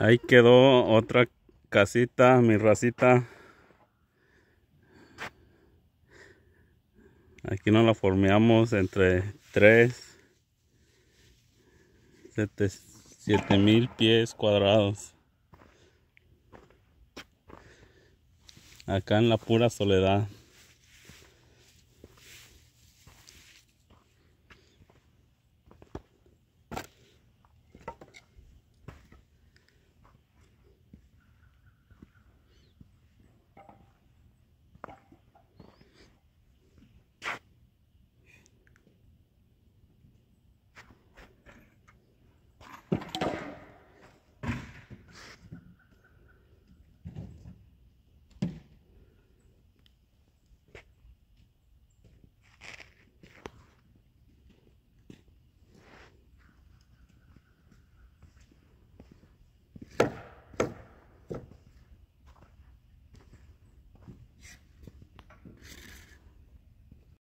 Ahí quedó otra casita, mi racita. Aquí nos la formeamos entre 3, mil pies cuadrados. Acá en la pura soledad.